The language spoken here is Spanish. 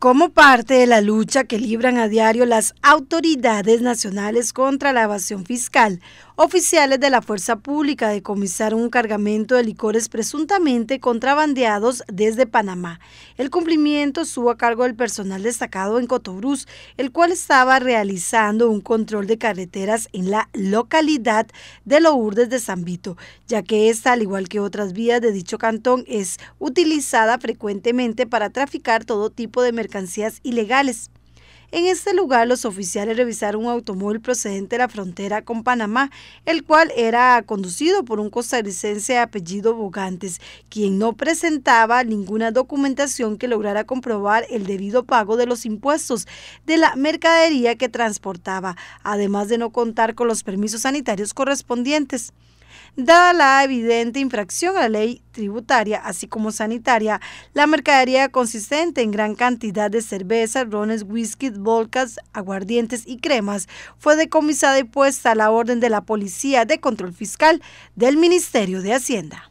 como parte de la lucha que libran a diario las autoridades nacionales contra la evasión fiscal. Oficiales de la Fuerza Pública decomisaron un cargamento de licores presuntamente contrabandeados desde Panamá. El cumplimiento estuvo a cargo del personal destacado en Cotobruz, el cual estaba realizando un control de carreteras en la localidad de Lourdes de San ya que esta, al igual que otras vías de dicho cantón, es utilizada frecuentemente para traficar todo tipo de mercancías ilegales. En este lugar, los oficiales revisaron un automóvil procedente de la frontera con Panamá, el cual era conducido por un costarricense de apellido Bogantes, quien no presentaba ninguna documentación que lograra comprobar el debido pago de los impuestos de la mercadería que transportaba, además de no contar con los permisos sanitarios correspondientes. Dada la evidente infracción a la ley tributaria, así como sanitaria, la mercadería consistente en gran cantidad de cerveza, rones, whisky, volcas, aguardientes y cremas fue decomisada y puesta a la orden de la Policía de Control Fiscal del Ministerio de Hacienda.